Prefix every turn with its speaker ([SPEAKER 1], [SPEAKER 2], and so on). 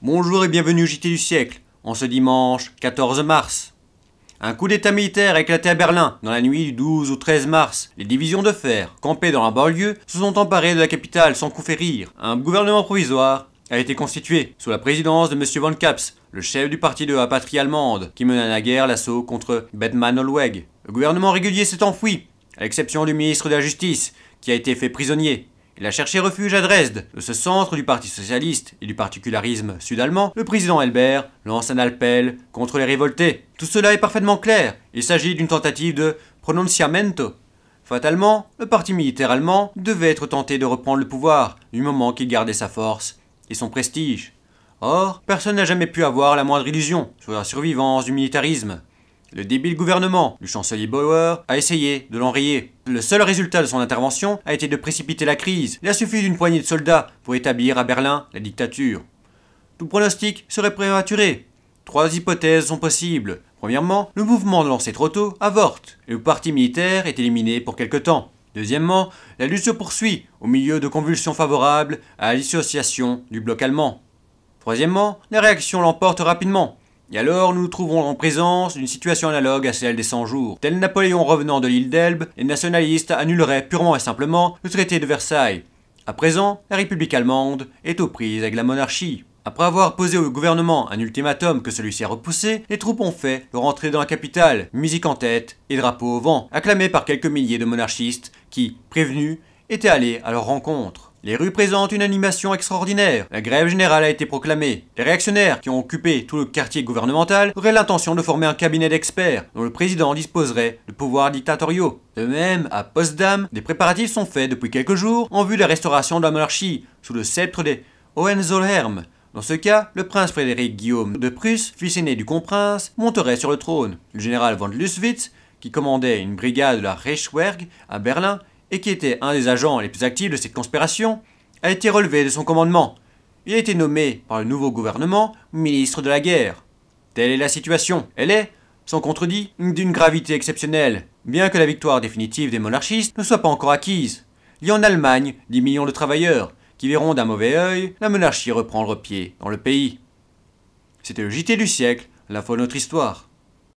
[SPEAKER 1] Bonjour et bienvenue au JT du siècle, en ce dimanche 14 mars. Un coup d'état militaire a éclaté à Berlin dans la nuit du 12 au 13 mars. Les divisions de fer, campées dans la banlieue, se sont emparées de la capitale sans coup férir. Un gouvernement provisoire a été constitué sous la présidence de M. Von Caps, le chef du parti de la patrie allemande, qui mena la guerre l'assaut contre Bethmann Hollweg. Le gouvernement régulier s'est enfui, à l'exception du ministre de la Justice, qui a été fait prisonnier. Il a cherché refuge à Dresde. De ce centre du Parti socialiste et du particularisme sud-allemand, le président Helbert lance un appel contre les révoltés. Tout cela est parfaitement clair. Il s'agit d'une tentative de pronunciamento. Fatalement, le parti militaire allemand devait être tenté de reprendre le pouvoir du moment qu'il gardait sa force et son prestige. Or, personne n'a jamais pu avoir la moindre illusion sur la survivance du militarisme. Le débile gouvernement du chancelier Bauer a essayé de l'enrayer. Le seul résultat de son intervention a été de précipiter la crise. Il a suffi d'une poignée de soldats pour établir à Berlin la dictature. Tout pronostic serait prématuré. Trois hypothèses sont possibles. Premièrement, le mouvement lancé trop tôt avorte et le parti militaire est éliminé pour quelque temps. Deuxièmement, la lutte se poursuit au milieu de convulsions favorables à la dissociation du bloc allemand. Troisièmement, la réaction l'emporte rapidement. Et alors nous nous trouvons en présence d'une situation analogue à celle des 100 jours. Tel Napoléon revenant de l'île d'Elbe, les nationalistes annuleraient purement et simplement le traité de Versailles. À présent, la République allemande est aux prises avec la monarchie. Après avoir posé au gouvernement un ultimatum que celui-ci a repoussé, les troupes ont fait leur entrée dans la capitale, musique en tête et drapeau au vent, acclamées par quelques milliers de monarchistes qui, prévenus, étaient allés à leur rencontre. Les rues présentent une animation extraordinaire. La grève générale a été proclamée. Les réactionnaires, qui ont occupé tout le quartier gouvernemental, auraient l'intention de former un cabinet d'experts, dont le président disposerait de pouvoirs dictatoriaux. De même, à Potsdam, des préparatifs sont faits depuis quelques jours en vue de la restauration de la monarchie, sous le sceptre des Hohenzollern. Dans ce cas, le prince Frédéric Guillaume de Prusse, fils aîné du con-prince, monterait sur le trône. Le général von Luswitz, qui commandait une brigade de la Reichswehr à Berlin, et qui était un des agents les plus actifs de cette conspiration, a été relevé de son commandement. Il a été nommé par le nouveau gouvernement ministre de la guerre. Telle est la situation. Elle est, sans contredit, d'une gravité exceptionnelle, bien que la victoire définitive des monarchistes ne soit pas encore acquise. Il y a en Allemagne 10 millions de travailleurs qui verront d'un mauvais œil la monarchie reprendre pied dans le pays. C'était le JT du siècle, la fois de notre histoire.